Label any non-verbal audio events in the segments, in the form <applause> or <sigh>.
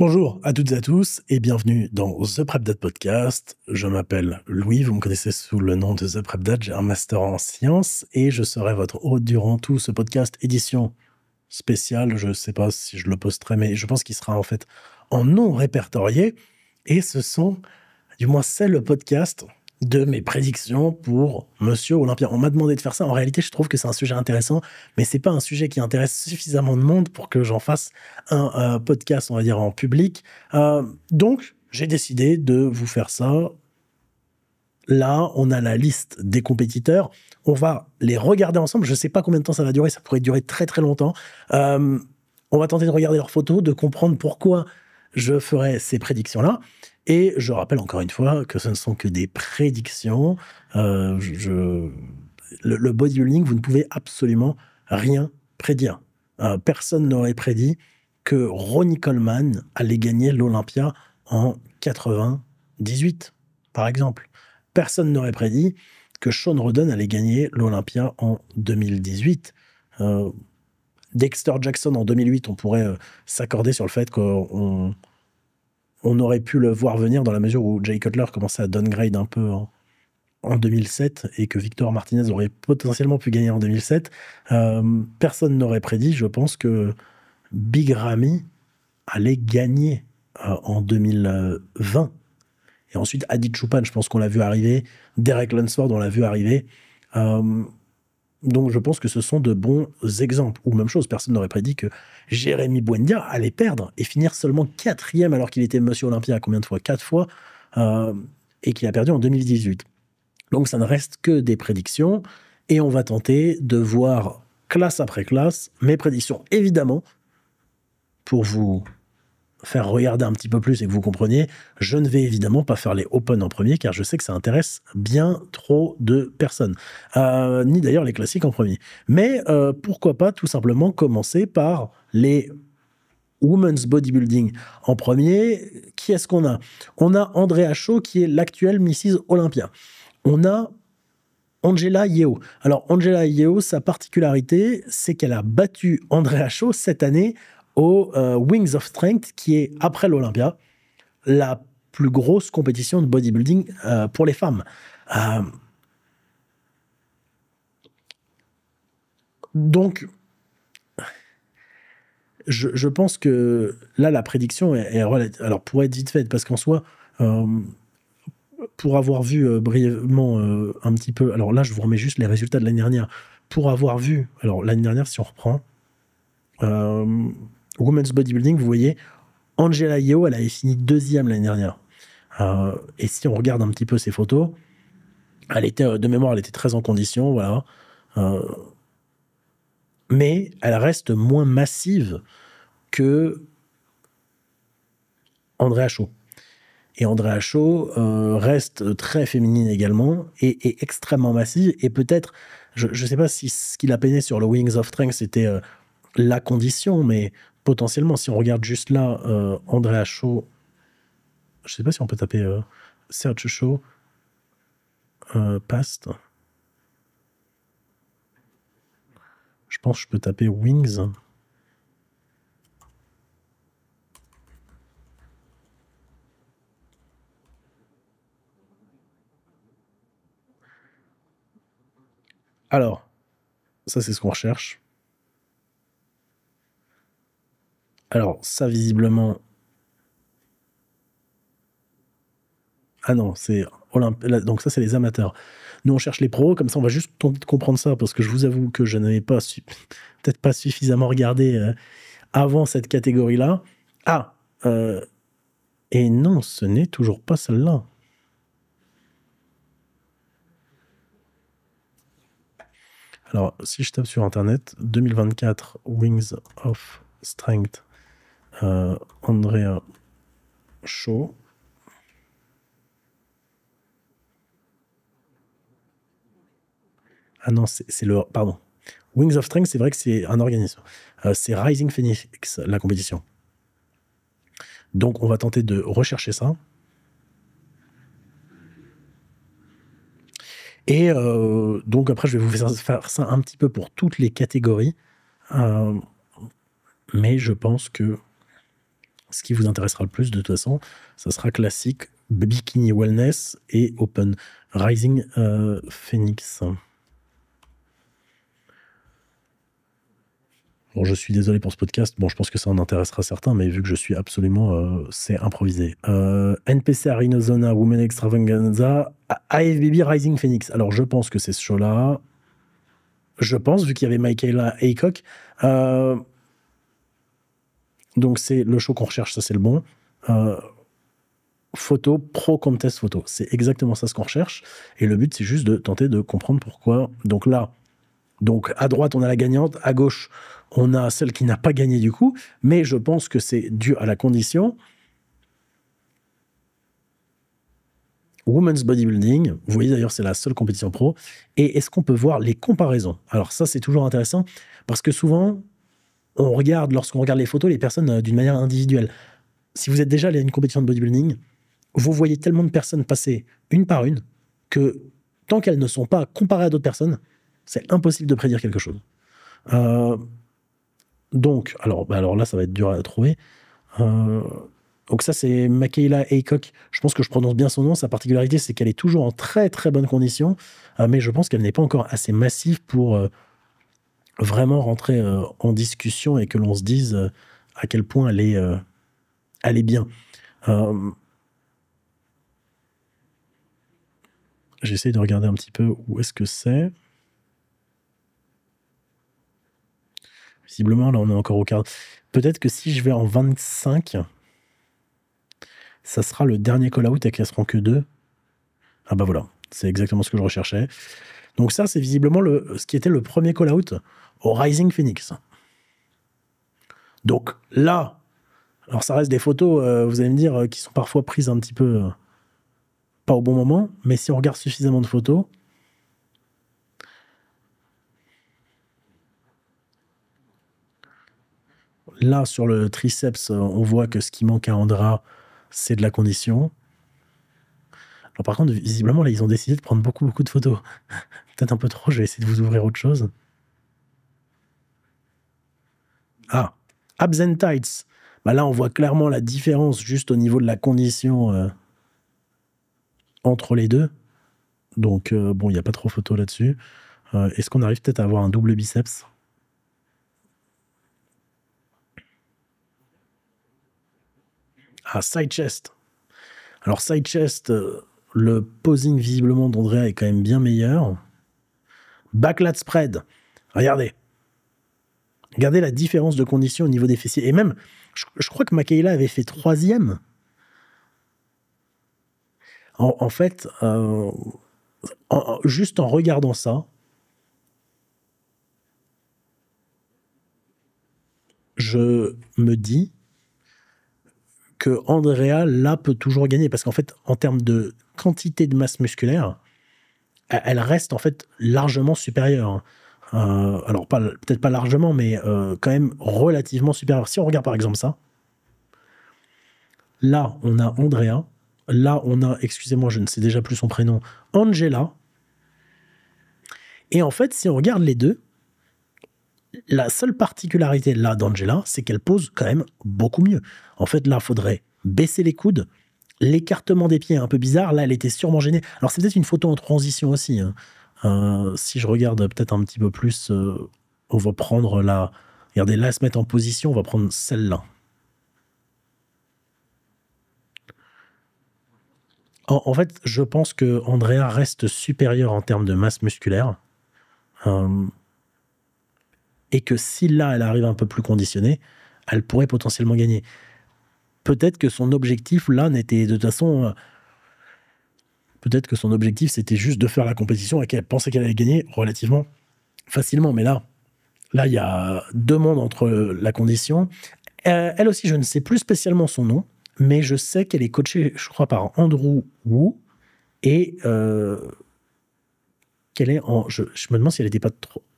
Bonjour à toutes et à tous et bienvenue dans The Prep Date Podcast. Je m'appelle Louis, vous me connaissez sous le nom de The Prep Date, j'ai un master en sciences et je serai votre hôte durant tout ce podcast édition spéciale. Je ne sais pas si je le posterai, mais je pense qu'il sera en fait en non répertorié. Et ce sont, du moins c'est le podcast de mes prédictions pour Monsieur Olympia. On m'a demandé de faire ça. En réalité, je trouve que c'est un sujet intéressant, mais c'est pas un sujet qui intéresse suffisamment de monde pour que j'en fasse un euh, podcast, on va dire, en public. Euh, donc, j'ai décidé de vous faire ça. Là, on a la liste des compétiteurs. On va les regarder ensemble. Je ne sais pas combien de temps ça va durer. Ça pourrait durer très très longtemps. Euh, on va tenter de regarder leurs photos, de comprendre pourquoi je ferai ces prédictions-là. Et je rappelle encore une fois que ce ne sont que des prédictions. Euh, le, bodybuilding, vous ne pouvez absolument rien prédire. Euh, personne n'aurait prédit que Ronnie Coleman allait gagner l'Olympia en 98, par exemple. Personne n'aurait prédit que Sean Rodden allait gagner l'Olympia en 2018. Euh, Dexter Jackson en 2008, on pourrait s'accorder sur le fait qu'on on aurait pu le voir venir dans la mesure où Jay Cutler commençait à downgrade un peu en, 2007 et que Victor Martinez aurait potentiellement pu gagner en 2007. Euh, personne n'aurait prédit, je pense, que Big Ramy allait gagner euh, en 2020. Et ensuite, Adi Choupan, je pense qu'on l'a vu arriver. Derek Lunsford, on l'a vu arriver. Euh, donc je pense que ce sont de bons exemples. Ou même chose, personne n'aurait prédit que Jérémy Buendia allait perdre et finir seulement quatrième alors qu'il était monsieur Olympia combien de fois Quatre fois. Euh, et qu'il a perdu en 2018. Donc ça ne reste que des prédictions et on va tenter de voir classe après classe mes prédictions évidemment pour vous faire regarder un petit peu plus et que vous compreniez, je ne vais évidemment pas faire les open en premier car je sais que ça intéresse bien trop de personnes, euh, ni d'ailleurs les classiques en premier. Mais euh, pourquoi pas tout simplement commencer par les Women's Bodybuilding en premier. Qui est-ce qu'on a On a Andrea Shaw qui est l'actuelle Mrs. Olympia. On a Angela Yeo. Alors Angela Yeo, sa particularité, c'est qu'elle a battu Andrea Shaw cette année euh, Wings of Strength, qui est, après l'Olympia, la plus grosse compétition de bodybuilding euh, pour les femmes. Euh, donc, je, pense que là, la prédiction est, alors pour être vite faite, parce qu'en soi, pour avoir vu brièvement un petit peu, alors là, je vous remets juste les résultats de l'année dernière, pour avoir vu, alors l'année dernière, si on reprend, euh, Women's Bodybuilding, vous voyez, Angela Yeo, elle avait fini deuxième l'année dernière. Euh, et si on regarde un petit peu ses photos, elle était, euh, de mémoire, elle était très en condition, voilà. Euh, mais elle reste moins massive que Andrea Shaw. Et Andrea Shaw reste très féminine également et, extrêmement massive. Et peut-être, je ne sais pas si ce qu'il a peiné sur le Wings of Strength, c'était la condition, mais potentiellement, si on regarde juste là, euh, Andrea Shaw, je sais pas si on peut taper euh, Serge euh, past. Je pense que je peux taper Wings. Alors, ça c'est ce qu'on recherche. Alors, ça, visiblement. Ah non, c'est. Donc, ça, c'est les amateurs. Nous, on cherche les pros, comme ça, on va juste tenter de comprendre ça, parce que je vous avoue que je n'avais pas, <laughs> peut-être pas suffisamment regardé euh, avant cette catégorie-là. Ah euh, Et non, ce n'est toujours pas celle-là. Alors, si je tape sur Internet, 2024 Wings of Strength. Euh, Andrea Shaw. Ah non, c'est le. Pardon. Wings of Strength, c'est vrai que c'est un organisme. Euh, c'est Rising Phoenix, la compétition. Donc, on va tenter de rechercher ça. Et euh, donc, après, je vais vous faire ça un petit peu pour toutes les catégories. mais je pense que ce qui vous intéressera le plus, de toute façon, ça sera classique Bikini Wellness et Open Rising euh, Phoenix. Bon, je suis désolé pour ce podcast. Bon, je pense que ça en intéressera certains, mais vu que je suis absolument, euh, c'est improvisé. Euh, NPC Arinozona, Women Extravaganza, AFBB Rising Phoenix. Alors, je pense que c'est ce show-là. Je pense, vu qu'il y avait Michaela Haycock. Euh, donc c'est le show qu'on recherche, ça c'est le bon. Euh, photo, pro contest photo. C'est exactement ça ce qu'on recherche. Et le but, c'est juste de tenter de comprendre pourquoi. Donc là, donc à droite, on a la gagnante, à gauche, on a celle qui n'a pas gagné du coup, mais je pense que c'est dû à la condition. Women's Bodybuilding, vous voyez d'ailleurs c'est la seule compétition pro, et est-ce qu'on peut voir les comparaisons Alors ça c'est toujours intéressant, parce que souvent on regarde, lorsqu'on regarde les photos, les personnes euh, d'une manière individuelle. Si vous êtes déjà allé à une compétition de bodybuilding, vous voyez tellement de personnes passer une par une que tant qu'elles ne sont pas comparées à d'autres personnes, c'est impossible de prédire quelque chose. Euh, donc, alors, bah alors là, ça va être dur à trouver. Euh, donc ça, c'est Michaela Haycock. Je pense que je prononce bien son nom. Sa particularité, c'est qu'elle est toujours en très très bonne condition, mais je pense qu'elle n'est pas encore assez massive pour vraiment rentrer euh, en discussion et que l'on se dise euh, à quel point elle est, euh, bien. J'essaie de regarder un petit peu où est-ce que c'est. Visiblement, là, on est encore au quart. Peut-être que si je vais en 25, ça sera le dernier call-out et qu'il ne seront que deux. Ah bah voilà, c'est exactement ce que je recherchais. Donc ça, c'est visiblement le, ce qui était le premier call-out au Rising Phoenix. Donc là, alors ça reste des photos, euh, vous allez me dire, euh, qui sont parfois prises un petit peu euh, pas au bon moment, mais si on regarde suffisamment de photos, là sur le triceps, on voit que ce qui manque à Andra, c'est de la condition. Alors par contre, visiblement, là, ils ont décidé de prendre beaucoup, beaucoup de photos. <laughs> Peut-être un peu trop, je vais essayer de vous ouvrir autre chose. Ah, Abs and Bah là, on voit clairement la différence juste au niveau de la condition euh, entre les deux. Donc, euh, bon, il n'y a pas trop de photos là-dessus. Euh, est-ce qu'on arrive peut-être à avoir un double biceps Ah, side chest. Alors, side chest, le posing visiblement d'Andrea est quand même bien meilleur. Backlat spread. Regardez. Regardez la différence de conditions au niveau des fessiers. Et même, je, crois que Makayla avait fait troisième. En, fait, euh, juste en regardant ça, je me dis que Andrea, là, peut toujours gagner. Parce qu'en fait, en termes de quantité de masse musculaire, euh, elle reste en fait largement supérieure. Euh, alors, peut-être pas largement, mais euh, quand même relativement supérieure. Si on regarde par exemple ça, là, on a Andrea. Là, on a, excusez-moi, je ne sais déjà plus son prénom, Angela. Et en fait, si on regarde les deux, la seule particularité là d'Angela, c'est qu'elle pose quand même beaucoup mieux. En fait, là, il faudrait baisser les coudes, l'écartement des pieds un peu bizarre. Là, elle était sûrement gênée. Alors, c'est peut-être une photo en transition aussi. Hein. Euh, si je regarde peut-être un petit peu plus, euh, on va prendre la. Regardez, là, elle se met en position, on va prendre celle-là. En, fait, je pense que Andrea reste supérieure en termes de masse musculaire. Euh, et que si là, elle arrive un peu plus conditionnée, elle pourrait potentiellement gagner peut-être que son objectif là n'était de toute façon. Euh, peut-être que son objectif c'était juste de faire la compétition et qu'elle pensait qu'elle allait gagner relativement facilement. Mais là, là il y a deux mondes entre la condition. Euh, elle aussi, je ne sais plus spécialement son nom, mais je sais qu'elle est coachée, je crois, par Andrew Wu et euh, qu'elle est en. Je, je, me demande si elle n'était pas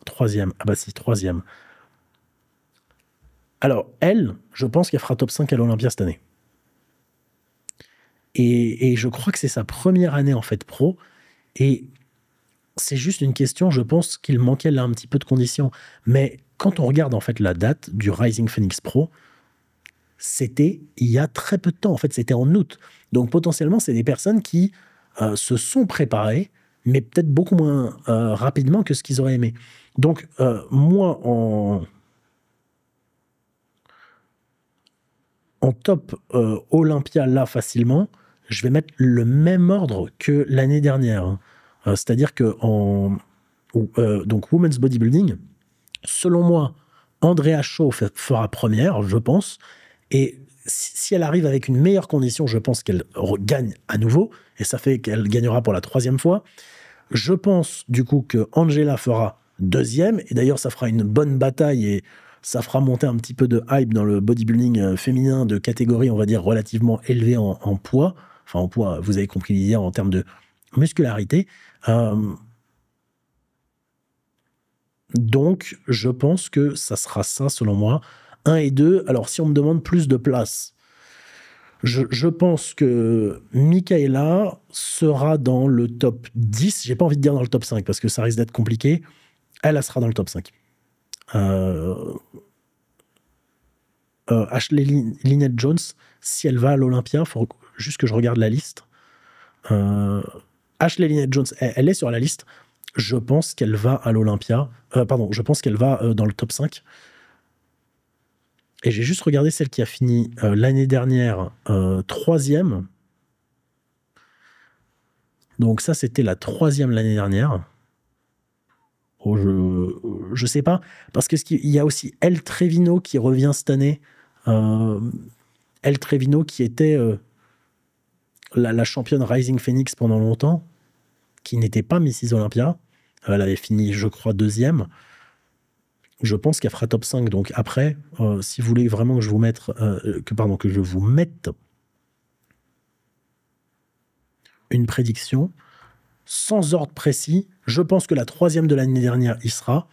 troisième. Ah bah si, troisième. Alors, elle, je pense qu'elle fera top 5 à l'Olympia cette année. Et, je crois que c'est sa première année en fait pro. Et c'est juste une question, je pense qu'il manquait là un petit peu de conditions. Mais quand on regarde en fait la date du Rising Phoenix Pro, c'était il y a très peu de temps. En fait, c'était en août. Donc potentiellement, c'est des personnes qui euh, se sont préparées, mais peut-être beaucoup moins euh, rapidement que ce qu'ils auraient aimé. Donc euh, moi, en en top euh, Olympia là facilement, je vais mettre le même ordre que l'année dernière. Hein. Euh, c'est-à-dire que en euh, donc women's bodybuilding, selon moi, Andrea Shaw fera première, je pense, et si, elle arrive avec une meilleure condition, je pense qu'elle gagne à nouveau, et ça fait qu'elle gagnera pour la troisième fois. Je pense du coup que Angela fera deuxième, et d'ailleurs ça fera une bonne bataille, et ça fera monter un petit peu de hype dans le bodybuilding euh, féminin de catégorie, on va dire, relativement élevée en, poids. Enfin, en poids, vous avez compris l'idée en termes de muscularité. Euh, donc, je pense que ça sera ça, selon moi. Un et deux. Alors, si on me demande plus de place, je, pense que Michaela sera dans le top 10. J'ai pas envie de dire dans le top 5 parce que ça risque d'être compliqué. Elle, elle sera dans le top 5. Euh, euh, Ashley Lynette Jones, si elle va à l'Olympia, il faut juste que je regarde la liste. Euh, Ashley Lynette Jones, elle, est sur la liste. Je pense qu'elle va à l'Olympia. pardon, je pense qu'elle va dans le top 5. Et j'ai juste regardé celle qui a fini l'année dernière troisième. Donc ça, c'était la troisième l'année dernière. Oh, je, je sais pas. Parce qu'il y a aussi El Trevino qui revient cette année. Euh, El Trevino qui était euh, la, championne Rising Phoenix pendant longtemps, qui n'était pas Mrs. Olympia. Elle avait fini, je crois, deuxième. Je pense qu'elle fera top 5. Donc après, euh, si vous voulez vraiment que je vous mette, euh, que, pardon, que je vous mette une prédiction sans ordre précis, je pense que la troisième de l'année dernière il sera.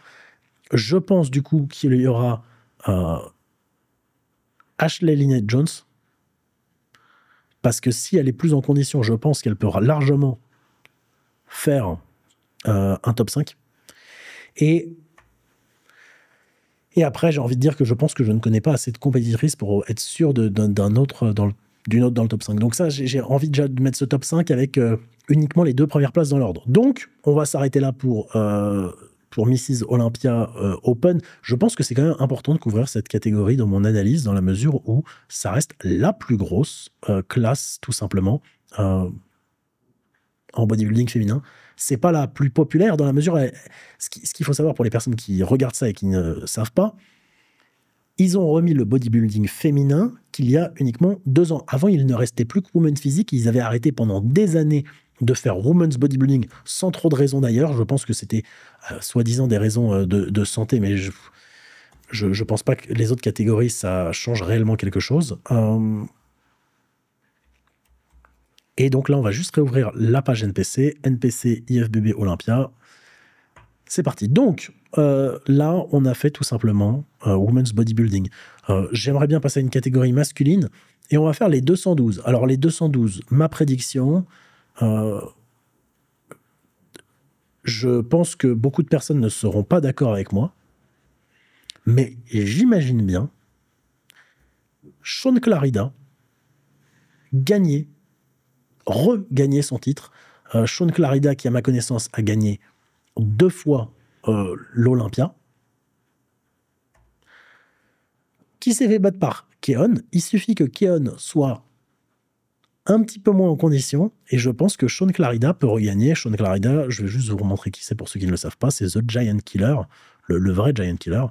Je pense du coup qu'il y aura euh, Ashley Lynette Jones. Parce que si elle est plus en condition, je pense qu'elle pourra largement faire euh, un top 5. Et, et après, j'ai envie de dire que je pense que je ne connais pas assez de compétitrices pour être sûr d'un autre dans le d'une autre dans le top 5. Donc ça, j'ai envie déjà de mettre ce top 5 avec euh, uniquement les deux premières places dans l'ordre. Donc, on va s'arrêter là pour, euh, pour Mrs. Olympia euh, Open. Je pense que c'est quand même important de couvrir cette catégorie dans mon analyse, dans la mesure où ça reste la plus grosse classe, tout simplement, en bodybuilding féminin. C'est pas la plus populaire dans la mesure... ce qu'il faut savoir pour les personnes qui regardent ça et qui ne savent pas, ils ont remis le bodybuilding féminin qu'il y a uniquement deux ans. Avant, il ne restait plus que Women Physique. Ils avaient arrêté pendant des années de faire women's bodybuilding sans trop de raisons d'ailleurs. Je pense que c'était euh, soi-disant des raisons euh, de, santé, mais je, je, pense pas que les autres catégories ça change réellement quelque chose. Euh, et donc là, on va juste réouvrir la page NPC, NPC IFBB Olympia. C'est parti. Donc, euh, là, on a fait tout simplement euh, Women's Bodybuilding. Euh, j'aimerais bien passer à une catégorie masculine et on va faire les 212. Alors, les 212, ma prédiction, je pense que beaucoup de personnes ne seront pas d'accord avec moi, mais j'imagine bien Sean Clarida gagner, regagner son titre. Sean Clarida, qui à ma connaissance a gagné deux fois euh, l'Olympia, qui s'est fait battre par Keon. Il suffit que Keon soit un petit peu moins en condition, et je pense que Sean Clarida peut regagner. Sean Clarida, je vais juste vous montrer qui c'est pour ceux qui ne le savent pas, c'est The Giant Killer, le, vrai Giant Killer,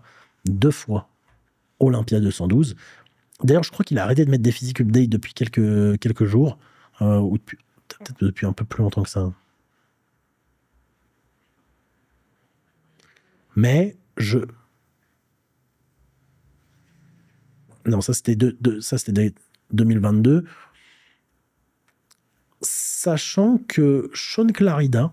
deux fois Olympia 212. D'ailleurs, je crois qu'il a arrêté de mettre des physiques update depuis quelques, jours, euh, ou peut-être depuis un peu plus longtemps que ça. Mais je. Non, ça c'était de, 2022. Sachant que Sean Clarida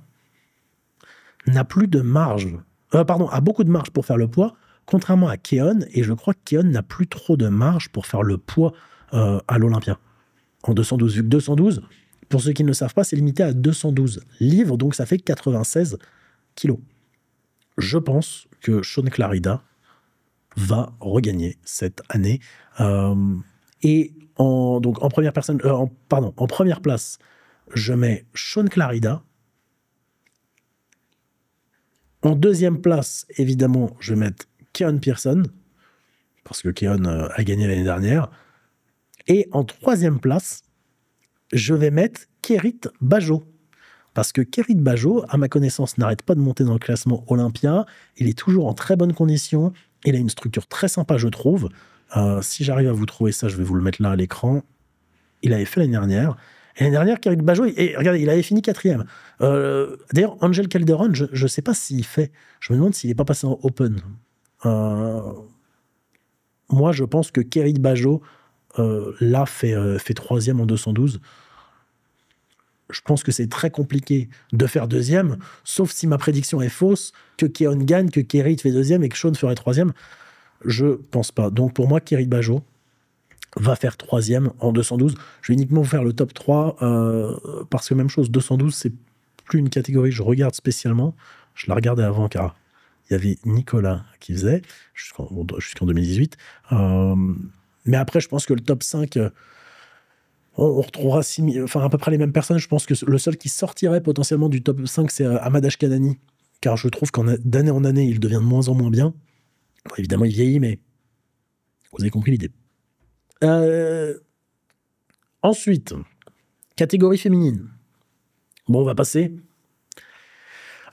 n'a plus de marge, euh, pardon, a beaucoup de marge pour faire le poids, contrairement à Keon, et je crois que Keon n'a plus trop de marge pour faire le poids euh, à l'Olympia. En 212, vu que 212, pour ceux qui ne le savent pas, c'est limité à 212 livres, donc ça fait 96 kilos je pense que Sean Clarida va regagner cette année. Euh, et en, donc en première personne, euh, pardon, en première place, je mets Sean Clarida. En deuxième place, évidemment, je vais mettre Keon Pearson, parce que Keon euh, a gagné l'année dernière. Et en troisième place, je vais mettre Kerit Bajot. Parce que Kerit Bajot, à ma connaissance, n'arrête pas de monter dans le classement Olympia. Il est toujours en très bonne condition. Il a une structure très sympa, je trouve. Euh, si j'arrive à vous trouver ça, je vais vous le mettre là à l'écran. Il avait fait l'année dernière. Et l'année dernière, de Bajot, et, eh, regardez, il avait fini quatrième. Euh, d'ailleurs, Angel Calderon, je ne sais pas s'il fait. Je me demande s'il n'est pas passé en Open. Euh, moi, je pense que Kerry Bajot, là, fait, fait troisième en 212 je pense que c'est très compliqué de faire deuxième, sauf si ma prédiction est fausse, que Keon gagne, que Kerry fait deuxième et que Sean ferait troisième. Je pense pas. Donc pour moi, Kerry Bajo va faire troisième en 212. Je vais uniquement vous faire le top 3 euh, parce que même chose, 212, c'est plus une catégorie je regarde spécialement. Je la regardais avant car il y avait Nicolas qui faisait jusqu'en 2018. Euh, mais après, je pense que le top 5 on, retrouvera à peu près les mêmes personnes. Je pense que le seul qui sortirait potentiellement du top 5, c'est euh, Amadash Kanani car je trouve qu'en d'année en année, il devient de moins en moins bien. évidemment, il vieillit, mais vous avez compris l'idée. Euh, ensuite, catégorie féminine. Bon, on va passer.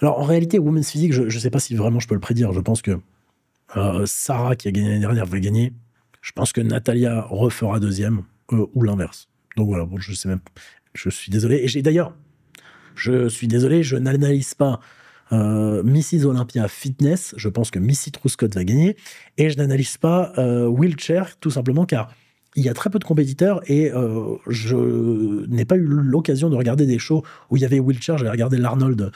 Alors, en réalité, Women's Physique, je ne sais pas si vraiment je peux le prédire. Je pense que euh, Sarah, qui a gagné l'année dernière, va gagner. Je pense que Natalia refera deuxième, ou l'inverse. Donc voilà, bon, je sais même. Je suis désolé. Et d'ailleurs, je suis désolé, je n'analyse pas euh, Mrs. Olympia Fitness. Je pense que Missy Truscott va gagner. Et je n'analyse pas euh, Wheelchair, tout simplement, car il y a très peu de compétiteurs et euh, je n'ai pas eu l'occasion de regarder des shows où il y avait Wheelchair. J'avais regardé l'Arnold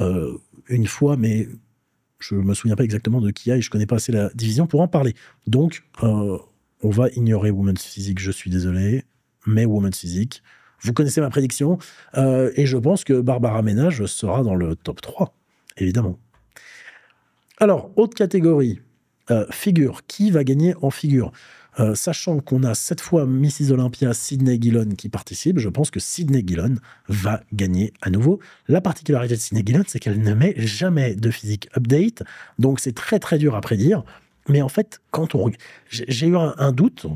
euh, une fois, mais je me souviens pas exactement de qui y a et je connais pas assez la division pour en parler. Donc, on va ignorer Women's Physique, je suis désolé mais Woman Physique. Vous connaissez ma prédiction. Euh, et je pense que Barbara Ménage sera dans le top 3, évidemment. Alors, autre catégorie, euh, figure. Qui va gagner en figure euh, Sachant qu'on a cette fois Mrs. Olympia Sydney Gillon qui participe, je pense que Sydney Gillon va gagner à nouveau. La particularité de Sydney Gillon, c'est qu'elle ne met jamais de physique update, donc c'est très très dur à prédire. Mais en fait, quand on... J'ai eu un doute,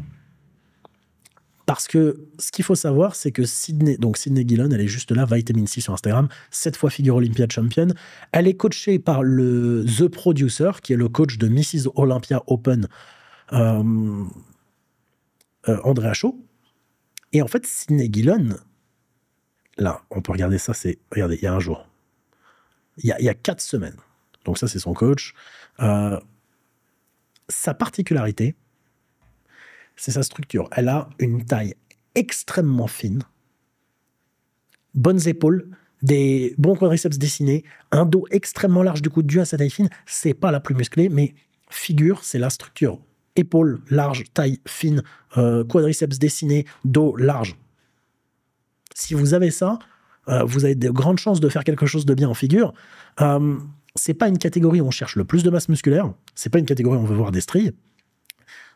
parce que ce qu'il faut savoir, c'est que Sydney, donc Sydney Gillon, elle est juste là, Vitamin C sur Instagram, cette fois figure Olympia championne. Elle est coachée par le The Producer, qui est le coach de Mrs. Olympia Open, André euh, euh Et en fait, Sydney Gillon, là, on peut regarder ça, c'est, regardez, il y a un jour, il y a, quatre semaines. Donc ça, c'est son coach. Euh, sa particularité, c'est sa structure. Elle a une taille extrêmement fine, bonnes épaules, des bons quadriceps dessinés, un dos extrêmement large du coup dû à sa taille fine. C'est pas la plus musclée, mais figure, c'est la structure. Épaules larges, taille fine, euh, quadriceps dessinés, dos large. Si vous avez ça, euh, vous avez de grandes chances de faire quelque chose de bien en figure. Euh, c'est pas une catégorie où on cherche le plus de masse musculaire. C'est pas une catégorie où on veut voir des stries.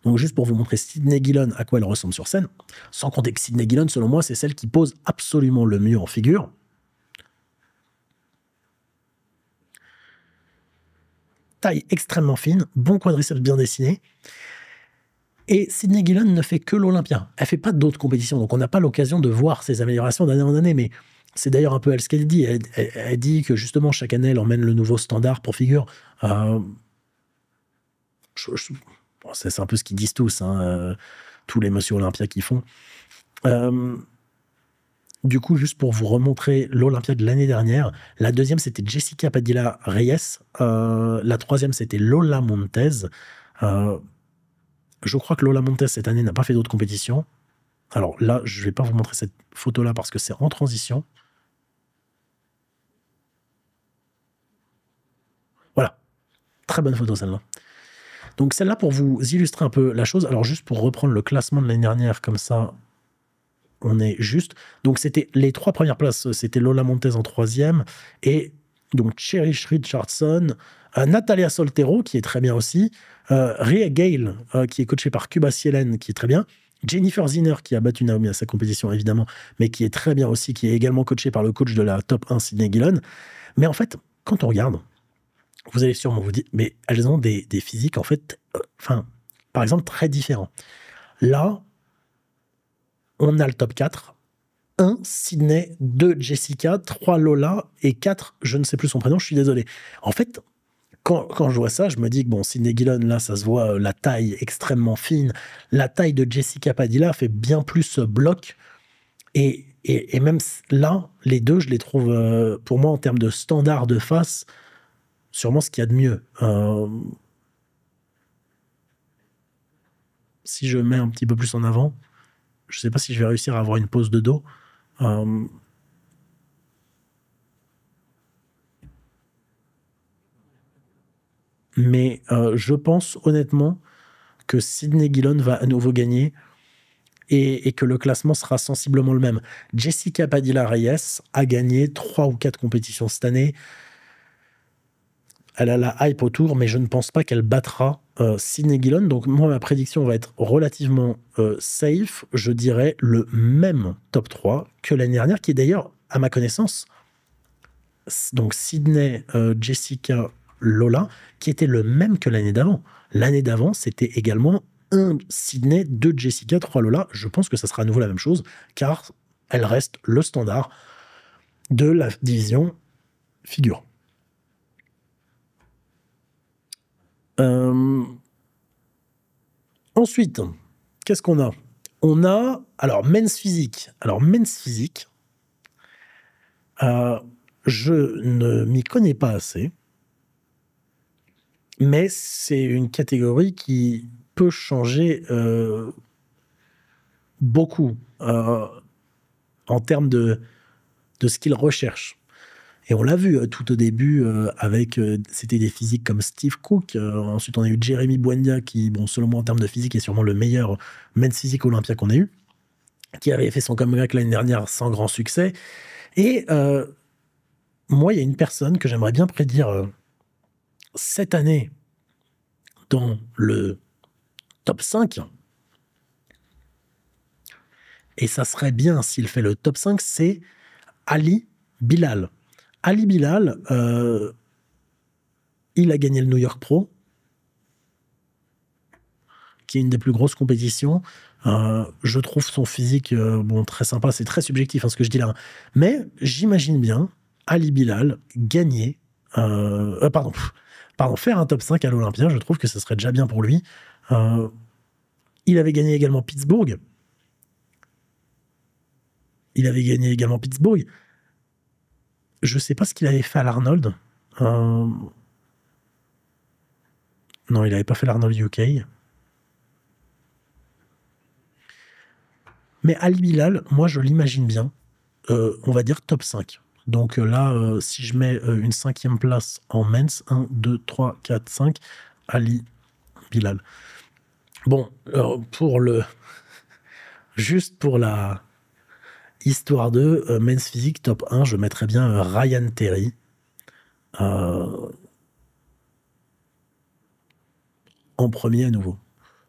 Donc juste pour vous montrer Sidney Gillon à quoi elle ressemble sur scène, sans compter que Sidney Gillon, selon moi, c'est celle qui pose absolument le mieux en figure. Taille extrêmement fine, bon quadriceps bien dessiné. Et Sidney Gillon ne fait que l'Olympia. Elle fait pas d'autres compétitions, donc on n'a pas l'occasion de voir ses améliorations d'année en année. Mais c'est d'ailleurs un peu elle ce qu'elle dit. Elle, dit que justement chaque année elle emmène le nouveau standard pour figure. Euh, je, c'est un peu ce qu'ils disent tous, hein, euh, tous les monsieur Olympia qui font. Euh, du coup, juste pour vous remontrer l'Olympiade de l'année dernière, la deuxième c'était Jessica Padilla Reyes, euh, la troisième c'était Lola Montez. je crois que Lola Montez cette année n'a pas fait d'autres compétitions. Alors là, je ne vais pas vous montrer cette photo-là parce que c'est en transition. Voilà. Très bonne photo celle-là. Donc celle-là, pour vous illustrer un peu la chose, alors juste pour reprendre le classement de l'année dernière, comme ça, on est juste. Donc c'était les trois premières places, c'était Lola Montez en troisième, et donc Cherish Richardson, euh, Natalia Soltero, qui est très bien aussi, euh, Ria Gale, euh, qui est coachée par Cuba Cielen, qui est très bien, Jennifer Zinner, qui a battu Naomi à sa compétition, évidemment, mais qui est très bien aussi, qui est également coachée par le coach de la top 1, Sidney Gillon. Mais en fait, quand on regarde, vous allez sûrement vous dire, mais elles ont des, physiques, en fait, euh, enfin, par exemple, très différents. Là, on a le top 4. 1 Sydney, 2 Jessica, 3 Lola et 4, je ne sais plus son prénom, je suis désolé. En fait, quand, je vois ça, je me dis que bon, Sydney Gillon, là, ça se voit euh, la taille extrêmement fine. La taille de Jessica Padilla fait bien plus euh, bloc. Et, même là, les deux, je les trouve, pour moi, en termes de standard de face, sûrement ce qu'il y a de mieux. Euh, si je mets un petit peu plus en avant, je ne sais pas si je vais réussir à avoir une pause de dos. Euh, mais euh, je pense honnêtement que Sidney Gillon va à nouveau gagner et, et, que le classement sera sensiblement le même. Jessica Padilla Reyes a gagné trois ou quatre compétitions cette année elle a la hype autour, mais je ne pense pas qu'elle battra Sydney euh, Sidney Donc, moi, ma prédiction va être relativement euh, safe. Je dirais le même top 3 que l'année dernière, qui est d'ailleurs, à ma connaissance, donc Sydney, euh, Jessica, Lola, qui était le même que l'année d'avant. L'année d'avant, c'était également un Sydney, deux Jessica, trois Lola. Je pense que ça sera à nouveau la même chose, car elle reste le standard de la division figure. Euh, ensuite, qu'est-ce qu'on a On a, alors, Men's Physique. Alors, Men's Physique, euh, je ne m'y connais pas assez, mais c'est une catégorie qui peut changer euh, beaucoup en termes de, de ce qu'il recherchent. Et on l'a vu euh, tout au début euh, avec, euh, c'était des physiques comme Steve Cook. ensuite, on a eu Jeremy Buendia qui, bon, selon moi, en termes de physique, est sûrement le meilleur men's physique olympien qu'on ait eu, qui avait fait son comeback l'année dernière sans grand succès. Et moi, il y a une personne que j'aimerais bien prédire cette année dans le top 5. Et ça serait bien s'il fait le top 5, c'est Ali Bilal. Ali Bilal, euh, il a gagné le New York Pro, qui est une des plus grosses compétitions. Euh, je trouve son physique euh, bon, très sympa, c'est très subjectif hein, ce que je dis là. Hein. Mais j'imagine bien Ali Bilal gagner, pardon, <laughs> pardon, faire un top 5 à l'Olympia, je trouve que ce serait déjà bien pour lui. il avait gagné également Pittsburgh. Il avait gagné également Pittsburgh je sais pas ce qu'il avait fait à l'Arnold. Euh, non, il n'avait pas fait l'Arnold UK. Mais Ali Bilal, moi je l'imagine bien, euh, on va dire top 5. Donc euh, là, si je mets une cinquième place en mens, 1, 2, 3, 4, 5, Ali Bilal. Bon, pour le. <laughs> Juste pour la, Histoire de euh, Men's Physique, top 1, je mettrais bien euh, Ryan Terry. Euh, en premier à nouveau.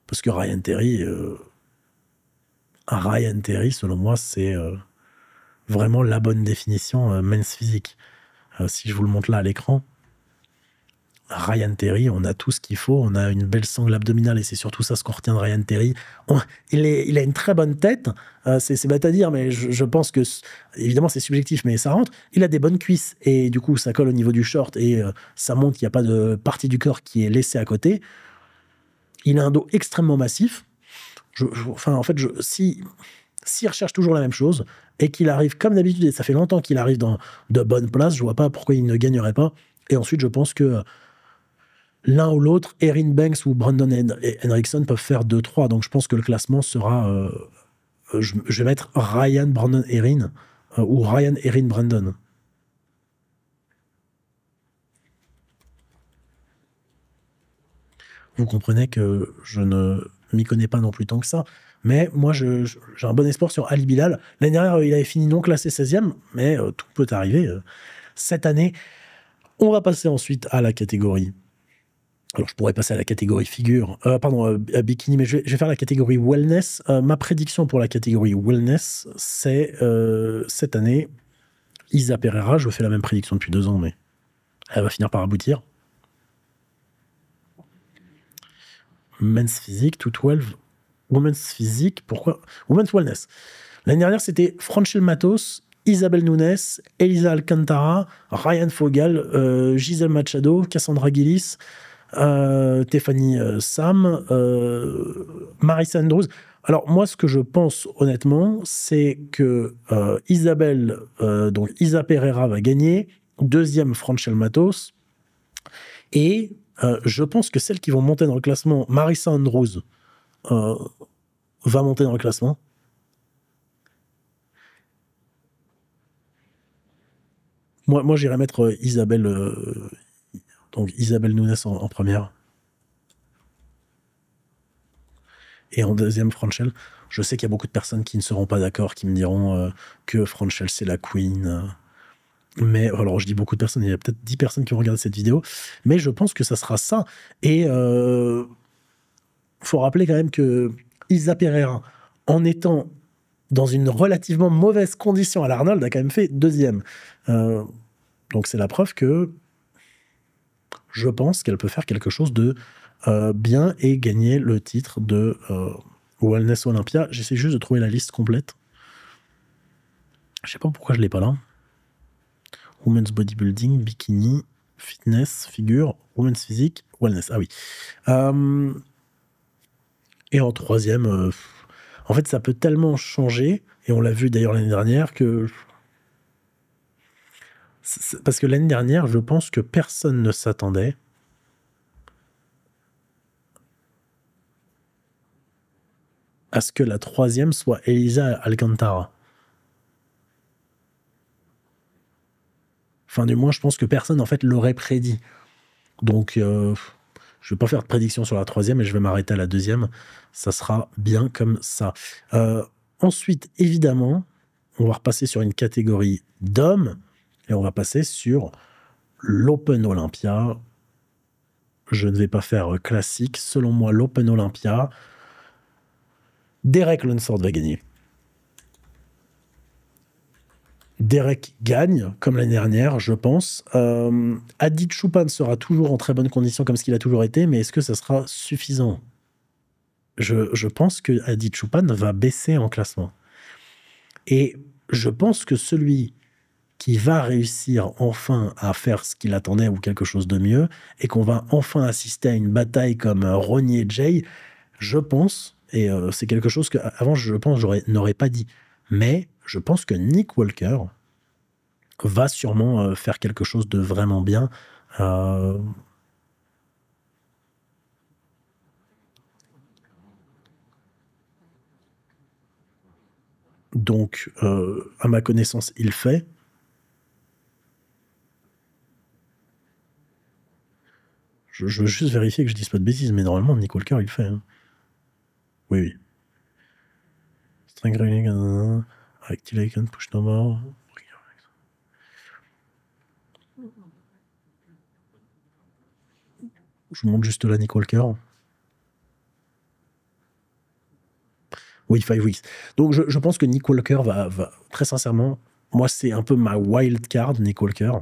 Parce que Ryan Terry, Ryan Terry, selon moi, c'est vraiment la bonne définition Men's Physique. si je vous le montre là à l'écran, Ryan Terry, on a tout ce qu'il faut, on a une belle sangle abdominale et c'est surtout ça ce qu'on retient de Ryan Terry. il, a une très bonne tête, euh, c'est bête à dire, mais je, pense que, évidemment c'est subjectif, mais ça rentre. Il a des bonnes cuisses et du coup ça colle au niveau du short et euh, ça monte, il n'y a pas de partie du corps qui est laissée à côté. Il a un dos extrêmement massif. enfin, en fait, je, si s'il recherche toujours la même chose et qu'il arrive comme d'habitude, et ça fait longtemps qu'il arrive dans de bonnes places, je vois pas pourquoi il ne gagnerait pas. Et ensuite, je pense que l'un ou l'autre, Erin Banks ou Brandon Hen Henriksen peuvent faire 2-3. Donc je pense que le classement sera. Euh, euh, je, vais mettre Ryan Brandon Erin euh, ou Ryan Erin Brandon. Vous comprenez que je ne m'y connais pas non plus tant que ça. Mais moi, j'ai un bon espoir sur Ali Bilal. L'année dernière, il avait fini non classé 16e, mais tout peut arriver cette année. On va passer ensuite à la catégorie alors, je pourrais passer à la catégorie figure. Euh, pardon, euh, à bikini, mais je vais, faire la catégorie wellness. Euh, ma prédiction pour la catégorie wellness, c'est cette année, Isa Pereira, je fais la même prédiction depuis deux ans, mais elle va finir par aboutir. Men's Physique, 212. Women's Physique, pourquoi Women's Wellness. L'année dernière, c'était Franchel Matos, Isabelle Nunes, Elisa Alcantara, Ryan Fogal, Giselle Machado, Cassandra Gillis. Stéphanie euh, euh, Sam, euh, Marissa Andrews. Alors moi, ce que je pense honnêtement, c'est que Isabelle, donc Isa Pereira va gagner, deuxième Franchel Matos, et je pense que celles qui vont monter dans le classement, Marissa Andrews va monter dans le classement. Moi, moi j'irais mettre Isabelle, donc Isabelle Nunes en, première. Et en deuxième, Franchel. Je sais qu'il y a beaucoup de personnes qui ne seront pas d'accord, qui me diront euh, que Franchel, c'est la queen. Mais alors, je dis beaucoup de personnes, il y a peut-être 10 personnes qui vont regarder cette vidéo, mais je pense que ça sera ça. Et il euh, faut rappeler quand même que Isa Pereira, en étant dans une relativement mauvaise condition à l'Arnold, a quand même fait deuxième. Euh, donc, c'est la preuve que je pense qu'elle peut faire quelque chose de euh, bien et gagner le titre de euh, Wellness Olympia. J'essaie juste de trouver la liste complète. Je sais pas pourquoi je l'ai pas là. Women's Bodybuilding, Bikini, Fitness, Figure, Women's Physique, Wellness. Ah oui. Euh, et en troisième, en fait, ça peut tellement changer, et on l'a vu d'ailleurs l'année dernière, que parce que l'année dernière, je pense que personne ne s'attendait. à ce que la troisième soit Elisa Alcantara. Enfin, du moins, je pense que personne, en fait, l'aurait prédit. Donc, euh, je ne vais pas faire de prédiction sur la troisième et je vais m'arrêter à la deuxième. Ça sera bien comme ça. Euh, ensuite, évidemment, on va repasser sur une catégorie d'hommes. Et on va passer sur l'Open Olympia. Je ne vais pas faire euh, classique. Selon moi, l'Open Olympia, Derek Lunsford va gagner. Derek gagne, comme l'année dernière, je pense. Euh, Adit sera toujours en très bonne condition, comme ce qu'il a toujours été, mais est-ce que ça sera suffisant je, pense que Adit va baisser en classement. Et je pense que celui qui va réussir enfin à faire ce qu'il attendait ou quelque chose de mieux, et qu'on va enfin assister à une bataille comme euh, Ronnie et Jay, je pense, et euh, c'est quelque chose que avant je pense j'aurais n'aurais pas dit, mais je pense que Nick Walker va sûrement euh, faire quelque chose de vraiment bien. Donc, à ma connaissance, il fait. Je, veux juste vérifier que je dis pas de bêtises, mais normalement, Nick Walker, il fait. Hein. Oui, oui. String ring. Je monte montre juste là Nick Walker. Oui, Five Weeks. Donc je, je pense que Nick Walker va, va très sincèrement, moi c'est un peu ma wild card, Nick Walker.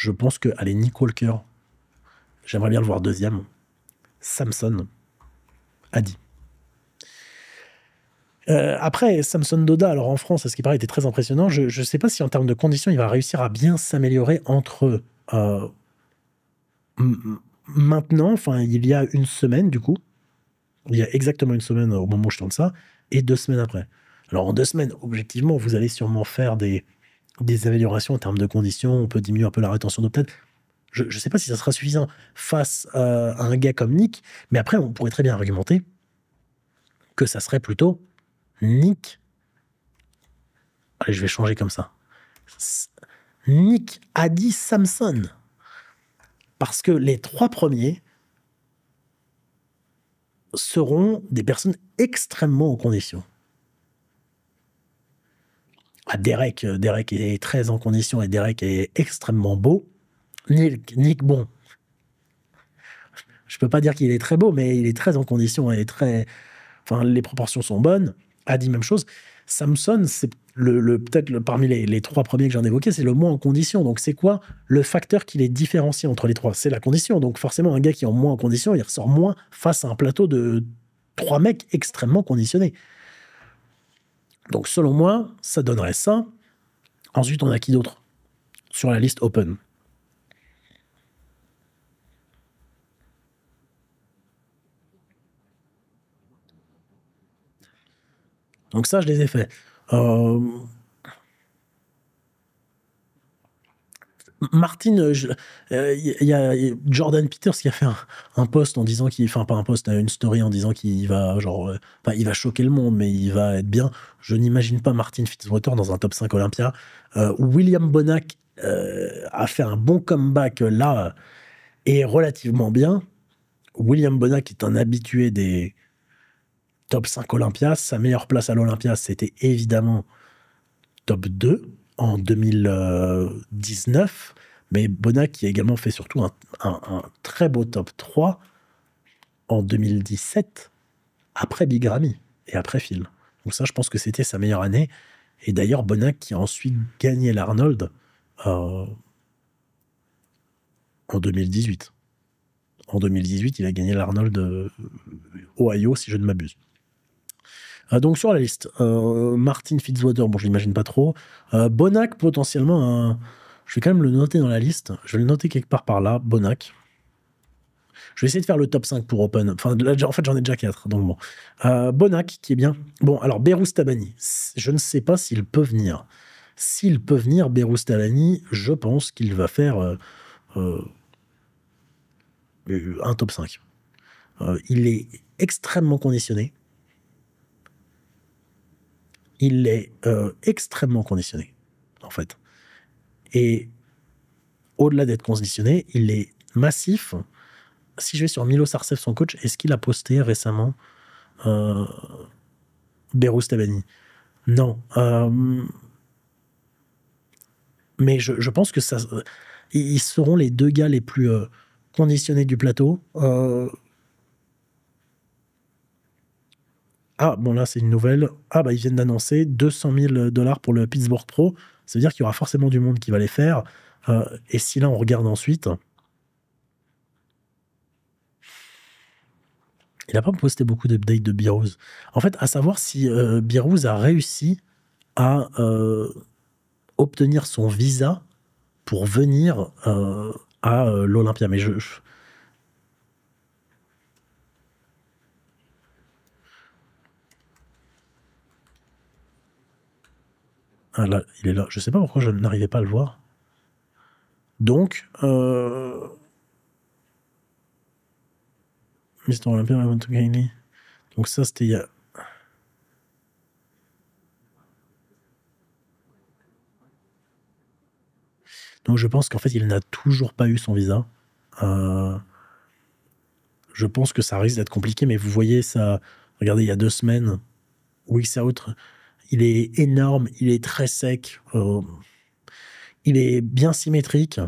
Je pense que, allez, Nick Walker, j'aimerais bien le voir deuxième. Samson, a dit. Euh, après, Samson Doda, alors en France, à ce qui paraît, était très impressionnant. Je ne sais pas si en termes de conditions, il va réussir à bien s'améliorer entre euh, maintenant, enfin, il y a une semaine, du coup, il y a exactement une semaine au moment où je tente ça, et deux semaines après. Alors en deux semaines, objectivement, vous allez sûrement faire des, des améliorations en termes de conditions, on peut diminuer un peu la rétention de peut-être. Je ne sais pas si ça sera suffisant face euh, à, un gars comme Nick, mais après, on pourrait très bien argumenter que ça serait plutôt Nick. Allez, je vais changer comme ça. Nick a dit Samson. Parce que les trois premiers seront des personnes extrêmement aux conditions. Ah, euh, Derek, est très en condition et Derek est extrêmement beau. Nick, Nick bon. Je peux pas dire qu'il est très beau, mais il est très en condition et très. Enfin, les proportions sont bonnes. A dit même chose. Samson, c'est le, peut-être parmi les, trois premiers que j'en évoquais, c'est le moins en condition. Donc, c'est quoi le facteur qui les différencie entre les trois C'est la condition. Donc, forcément, un gars qui est en moins en condition, il ressort moins face à un plateau de trois mecs extrêmement conditionnés. Donc selon moi, ça donnerait ça. Ensuite, on a qui d'autre sur la liste open Donc ça, je les ai faits. Euh, Martin, il euh, euh, y, a Jordan Peters qui a fait un, post en disant qu'il, fait pas un post, euh, une story en disant qu'il va genre, il va choquer le monde, mais il va être bien. Je n'imagine pas Martin Fitzwater dans un top 5 Olympia. William Bonac a fait un bon comeback là et relativement bien. William Bonac est un habitué des top 5 Olympia. Sa meilleure place à l'Olympia, c'était évidemment top 2 en 2019, mais Bonac qui a également fait surtout un, très beau top 3 en 2017, après Big Bigrami et après Phil. Donc ça, je pense que c'était sa meilleure année. Et d'ailleurs, Bonac qui a ensuite gagné l'Arnold euh, en 2018. En 2018, il a gagné l'Arnold euh, Ohio, si je ne m'abuse. Euh, donc sur la liste, euh, Martin Fitzwater, bon, je l'imagine pas trop. Euh, Bonac, potentiellement, je vais quand même le noter dans la liste. Je vais le noter quelque part par là, Bonac. Je vais essayer de faire le top 5 pour Open. Enfin, en fait, j'en ai déjà 4, donc bon. Euh, Bonac, qui est bien. Bon, alors, Berous Tabani. Je ne sais pas s'il peut venir. S'il peut venir, Berous Tabani, je pense qu'il va faire un top 5. il est extrêmement conditionné il est euh, extrêmement conditionné, en fait. Et au-delà d'être conditionné, il est massif. Si je vais sur Milo Sarcev, son coach, est-ce qu'il a posté récemment euh, Berous Tabani Non. Euh, mais je, je, pense que ça, ils seront les deux gars les plus euh, conditionnés du plateau. Ah, bon, là, c'est une nouvelle. Ah, bah, ils viennent d'annoncer 200 000 dollars pour le Pittsburgh Pro. Ça veut dire qu'il y aura forcément du monde qui va les faire. Euh, et si là, on regarde ensuite. Il n'a pas posté beaucoup d'updates de Birouz. En fait, à savoir si euh, a réussi à euh, obtenir son visa pour venir euh, à l'Olympia. Mais je Ah, il est là. Je ne sais pas pourquoi je n'arrivais pas à le voir. Donc, euh, Mister Olympia, I want Donc ça, c'était il y a... Donc je pense qu'en fait, il n'a toujours pas eu son visa. Euh, je pense que ça risque d'être compliqué, mais vous voyez ça... Regardez, il y a deux semaines, Weeks Out il est énorme, il est très sec, euh, il est bien symétrique.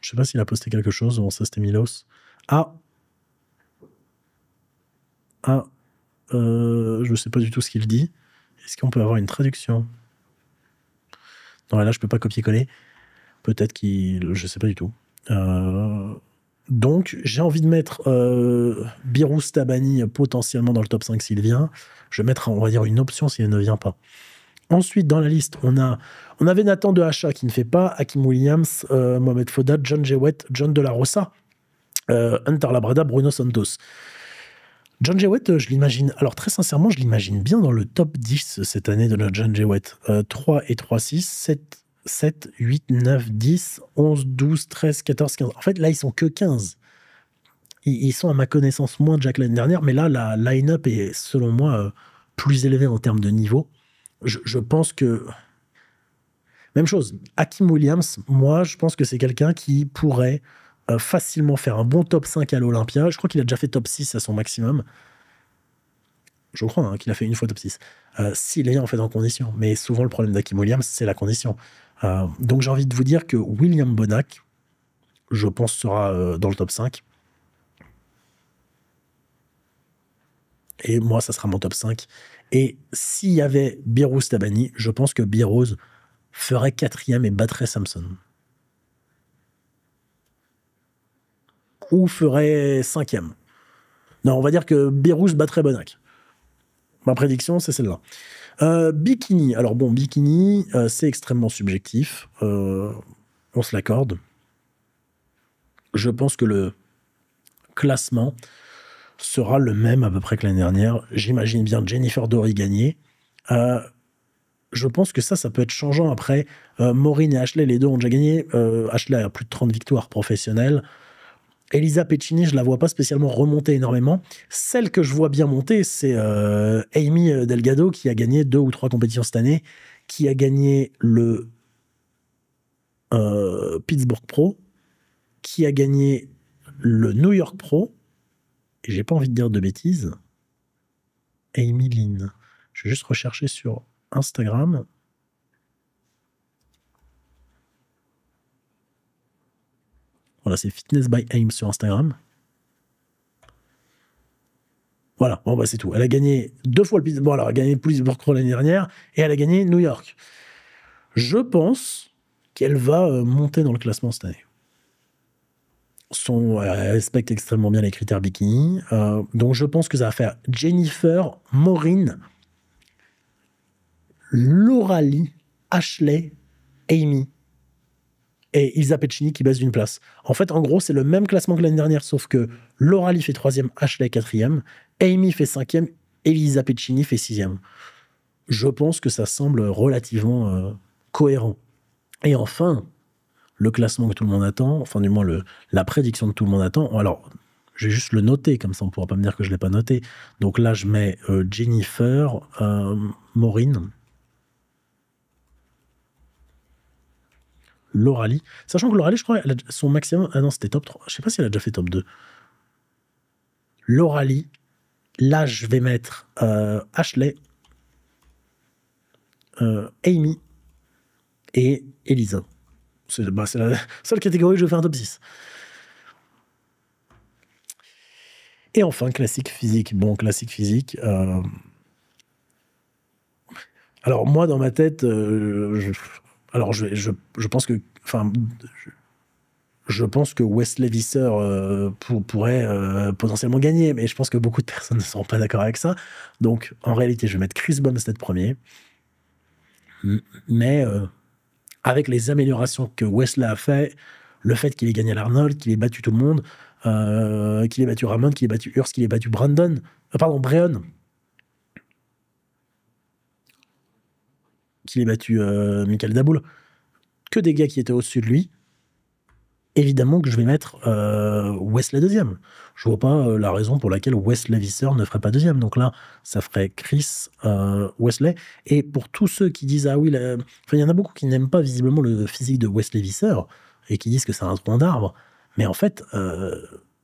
Je sais pas s'il a posté quelque chose. Bon, ça, c'était Milos. Ah Ah euh, Je ne sais pas du tout ce qu'il dit. Est-ce qu'on peut avoir une traduction Non, là, je peux pas copier-coller. Peut-être qu'il... Je sais pas du tout. Euh... Donc, j'ai envie de mettre euh, Birous Tabani potentiellement dans le top 5 s'il vient. Je vais mettre, on va dire, une option s'il ne vient pas. Ensuite, dans la liste, on, a, on avait Nathan de Hacha qui ne fait pas, Hakim Williams, euh, Mohamed Foda, John Jewett, John De La Rosa, euh, Labrada, Bruno Santos. John Jewett, euh, je l'imagine. Alors, très sincèrement, je l'imagine bien dans le top 10 cette année de la John Jewett. 3 euh, et 3, 6, 7, 7, 8, 9, 10, 11, 12, 13, 14, 15. En fait, là, ils sont que 15. Ils, sont, à ma connaissance, moins de Jack l'année dernière, mais là, la line-up est, selon moi, euh, plus élevée en termes de niveau. Je, pense que. Même chose, Hakim Williams, moi, je pense que c'est quelqu'un qui pourrait euh, facilement faire un bon top 5 à l'Olympia. Je crois qu'il a déjà fait top 6 à son maximum. Je crois hein, qu'il a fait une fois top 6. Euh, s'il est en fait en condition. Mais souvent, le problème d'Hakim Williams, c'est la condition. Euh, donc j'ai envie de vous dire que William Bonac, je pense, sera euh, dans le top 5. Et moi, ça sera mon top 5. Et s'il y avait Birouz Tabani, je pense que Birouz ferait quatrième et battrait Samson. Ou ferait cinquième. Non, on va dire que Birouz battrait Bonac. Ma prédiction, c'est celle-là. Euh, bikini. Alors bon, bikini, euh, c'est extrêmement subjectif. Euh, on se l'accorde. Je pense que le classement sera le même à peu près que l'année dernière. J'imagine bien Jennifer Dory gagner. je pense que ça, ça peut être changeant après. Maureen et Ashley, les deux ont déjà gagné. Ashley a plus de 30 victoires professionnelles. Elisa Peccini, je la vois pas spécialement remonter énormément. Celle que je vois bien monter, c'est euh, Amy euh, Delgado qui a gagné deux ou trois compétitions cette année, qui a gagné le euh, Pittsburgh Pro, qui a gagné le New York Pro. Et j'ai pas envie de dire de bêtises. Amy Lynn. Je vais juste rechercher sur Instagram. Voilà, c'est Fitness by Aim sur Instagram. Voilà, bon, bah, c'est tout. Elle a gagné deux fois le Pittsburgh. Bon, alors, elle a gagné de Pittsburgh l'année dernière et elle a gagné New York. Je pense qu'elle va euh, monter dans le classement cette année. Son, elle respecte extrêmement bien les critères bikini. Euh, donc, je pense que ça va faire Jennifer, Maureen, Laura Lee, Ashley, Amy, et Ilza Pecini qui baisse d'une place. En fait, en gros, c'est le même classement que l'année dernière, sauf que Laura Lee fait troisième, Ashley quatrième, Amy fait cinquième, Elisa Pecini fait sixième. Je pense que ça semble relativement euh, cohérent. Et enfin, le classement que tout le monde attend, enfin du moins la prédiction que tout le monde attend. Alors, je vais juste le noter, comme ça on ne pourra pas me dire que je ne l'ai pas noté. Donc là, je mets euh, Jennifer, euh, Maureen, l'Oralie. Sachant que l'Oralie, je crois, elle son maximum. Ah non, c'était top 3. Je sais pas si elle a déjà fait top 2. L'Oralie. Là, je vais mettre euh, Ashley, euh, Amy et Elisa. Bah, c'est la seule catégorie où je vais faire un top 6. Et enfin, classique physique. Bon, classique physique. Euh, alors, moi, dans ma tête, je alors je, je, je, pense que, enfin, je, pense que Wesley Visser euh, pourrait euh, potentiellement gagner, mais je pense que beaucoup de personnes ne seront pas d'accord avec ça. Donc, en réalité, je vais mettre Chris Bumstead premier, mais euh, avec les améliorations que Wesley a fait, le fait qu'il ait gagné l'Arnold, qu'il ait battu tout le monde, qu'il ait battu Ramon, qu'il ait battu Urs, qu'il ait battu Brandon, pardon, Breon, qu'il ait battu euh, Michael Daboul, que des gars qui étaient au-dessus de lui, évidemment que je vais mettre euh, Wesley deuxième. Je vois pas euh, la raison pour laquelle West Visser ne ferait pas deuxième. Donc là, ça ferait Chris euh, Wesley. Et pour tous ceux qui disent ah oui, il y en a beaucoup qui n'aiment pas visiblement le physique de Wesley Visser et qui disent que c'est un tronc d'arbre. Mais en fait,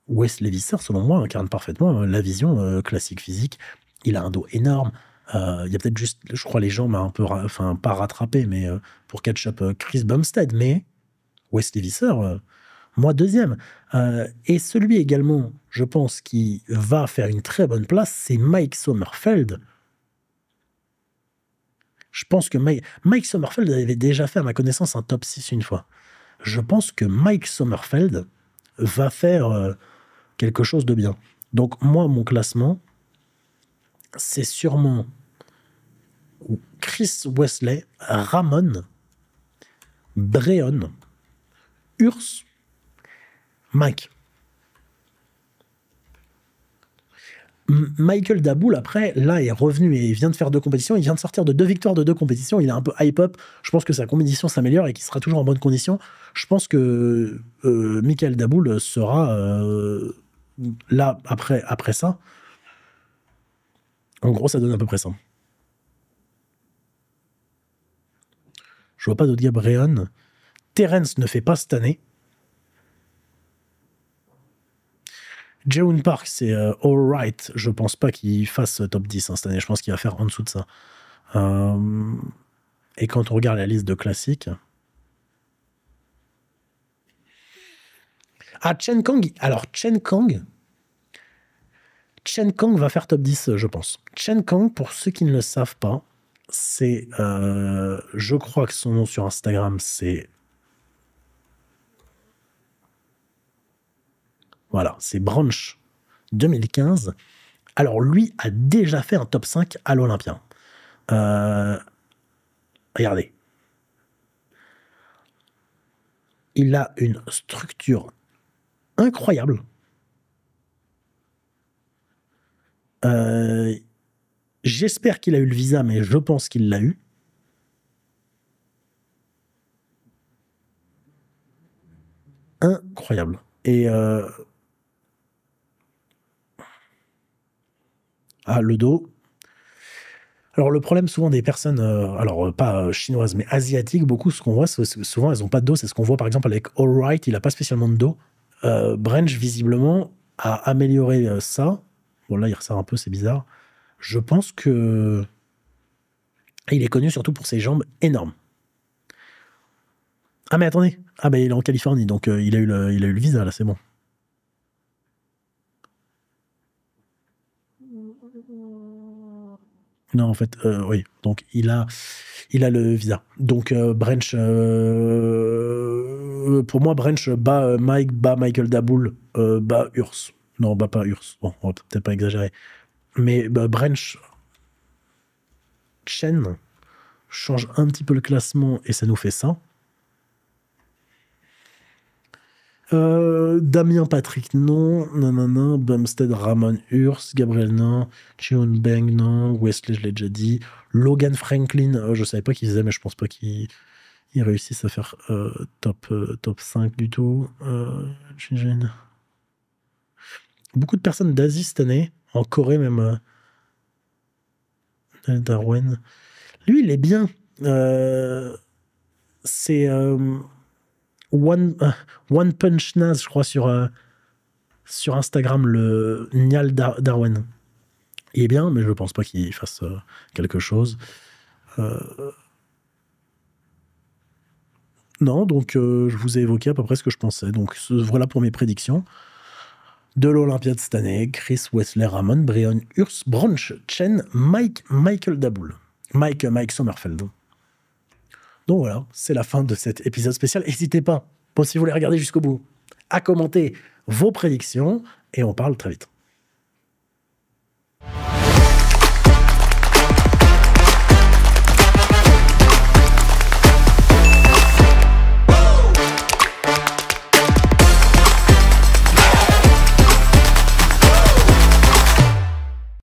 Wesley Visser, selon moi, incarne parfaitement la vision classique physique. Il a un dos énorme, euh, il y a peut-être juste, je crois, les gens m'ont un peu, enfin, pas rattrapé, mais euh, pour catch-up euh, Chris Bumstead, mais West Visser, moi deuxième. et celui également, je pense, qui va faire une très bonne place, c'est Mike Sommerfeld. Je pense que Mike, Sommerfeld avait déjà fait, à ma connaissance, un top 6 une fois. Je pense que Mike Sommerfeld va faire quelque chose de bien. Donc, moi, mon classement, c'est sûrement Chris Wesley, Ramon, Breon, Urs, Mike. Michael Daboul, après, là, est revenu et il vient de faire deux compétitions. Il vient de sortir de deux victoires de deux compétitions. Il est un peu hype-up. Je pense que sa compétition s'améliore et qu'il sera toujours en bonne condition. Je pense que euh, Michael Daboul sera euh, là après, après ça. En gros, ça donne à peu près ça. Je vois pas de Gabriel. Terence ne fait pas cette année. Park, c'est euh, all alright. Je pense pas qu'il fasse top 10 hein, cette année. Je pense qu'il va faire en dessous de ça. Euh, et quand on regarde la liste de classiques. Ah, Chen Kang. Alors, Chen Kong... Chen Kang va faire top 10, je pense. Chen Kang, pour ceux qui ne le savent pas, c'est. Euh, je crois que son nom sur Instagram, c'est. Voilà, c'est Branch 2015. Alors, lui a déjà fait un top 5 à l'olympien euh, regardez. Il a une structure incroyable Euh, j'espère qu'il a eu le visa, mais je pense qu'il l'a eu. Incroyable. Et euh, ah, le dos. Alors le problème souvent des personnes, euh, alors pas chinoises mais asiatiques, beaucoup ce qu'on voit, souvent elles n'ont pas de dos. C'est ce qu'on voit par exemple avec Alright, il n'a pas spécialement de dos. Euh, Branch visiblement a amélioré ça. Bon, là, il ressort un peu, c'est bizarre. Je pense que. Il est connu surtout pour ses jambes énormes. Ah, mais attendez. Ah, mais il est en Californie, donc euh, il, a eu le, il a le visa, là, c'est bon. Non, en fait, euh, oui. Donc, il a, il a le visa. Donc, Brench Branch. Euh, pour moi, Branch bas Mike, bat Michael Daboul, bat Urs. Non, bah, pas Urs. on va peut-être pas exagérer. Mais Brench Branch Chen change un petit peu le classement et ça nous fait ça. Euh, Damien Patrick, non. non, Bumstead, Ramon Urs. Gabriel, non. Chion Beng, non. Wesley, je l'ai déjà dit. Logan Franklin, je euh, je savais pas qu'il faisait, mais je pense pas qu'ils réussissent à faire euh, top, top 5 du tout. gêne beaucoup de personnes d'Asie cette année, en Corée même. Euh, euh, Darwin. Lui, il est bien. Euh, c'est One, One Punch Nas, je crois, sur, sur Instagram, le Nial Darwin. Il est bien, mais je ne pense pas qu'il fasse quelque chose. Non, donc je vous ai évoqué à peu près ce que je pensais. Donc voilà pour mes prédictions de l'Olympiade cette année, Chris Wessler, Ramon Brion, Urs Brunch Chen, Mike, Michael Daboul, Mike, Mike Sommerfeld. Donc voilà, c'est la fin de cet épisode spécial. N'hésitez pas, si vous voulez regarder jusqu'au bout, à commenter vos prédictions et on parle très vite.